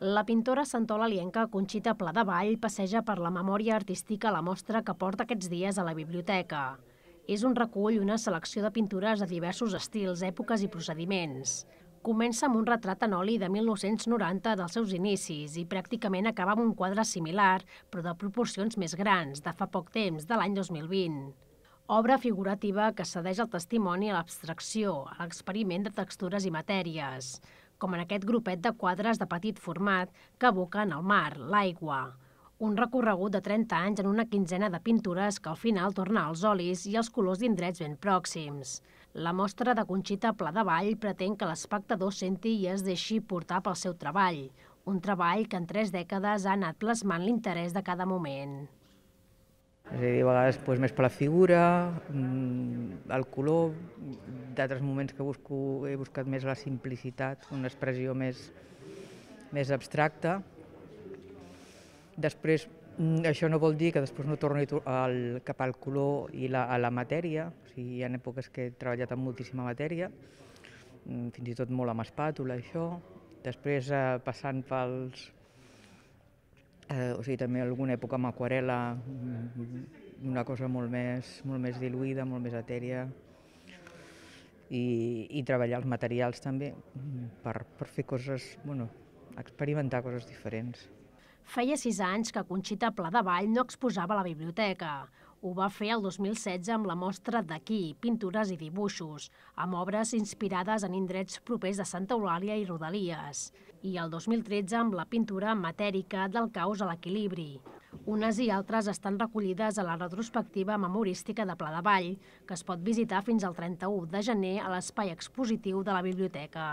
La pintora Lienca, Conxita Pla de Vall passeja per la memòria artística la mostra que porta aquests dies a la biblioteca. És un recull una selecció de pintures de diversos estils, èpoques i procediments. Comença amb un retrat en oli de 1990 dels seus inicis i pràcticament acaba amb un quadre similar, però de proporcions més grans, de fa poc temps, de l'any 2020 obra figurativa que cedeix el testimoni a l'abstracció, a l'experiment de textures i matèries com en aquest grupet de quadres de petit format que aboquen el mar, l'aigua. Un recorregut de 30 anys en una quinzena de pintures que al final torna als olis i els colors d'indrets ben pròxims. La mostra de Conxita Pla de Vall pretén que l'espectador senti i es deixi portar pel seu treball, un treball que en tres dècades ha anat plasmant l'interès de cada moment. És a dir, a vegades doncs, més per la figura, mm, el color, d'altres moments que busco, he buscat més la simplicitat, una expressió més, més abstracta. Després, mm, això no vol dir que després no torni al, cap al color i la, a la matèria, o sigui, hi ha èpoques que he treballat amb moltíssima matèria, mm, fins i tot molt amb espàtula, això. Després, eh, passant pels... Eh, o sigui, també alguna època amb aquarela, mm, una cosa molt més, molt més diluïda, molt més etèria, i, i treballar els materials també mm, per, per fer coses, bueno, experimentar coses diferents. Feia sis anys que Conxita Pla de Vall no exposava a la biblioteca. Ho va fer el 2016 amb la mostra d'aquí, pintures i dibuixos, amb obres inspirades en indrets propers de Santa Eulàlia i Rodalies. I el 2013 amb la pintura matèrica del caos a l'equilibri, unes i altres estan recollides a la retrospectiva memorística de Pla de Vall, que es pot visitar fins al 31 de gener a l'espai expositiu de la biblioteca.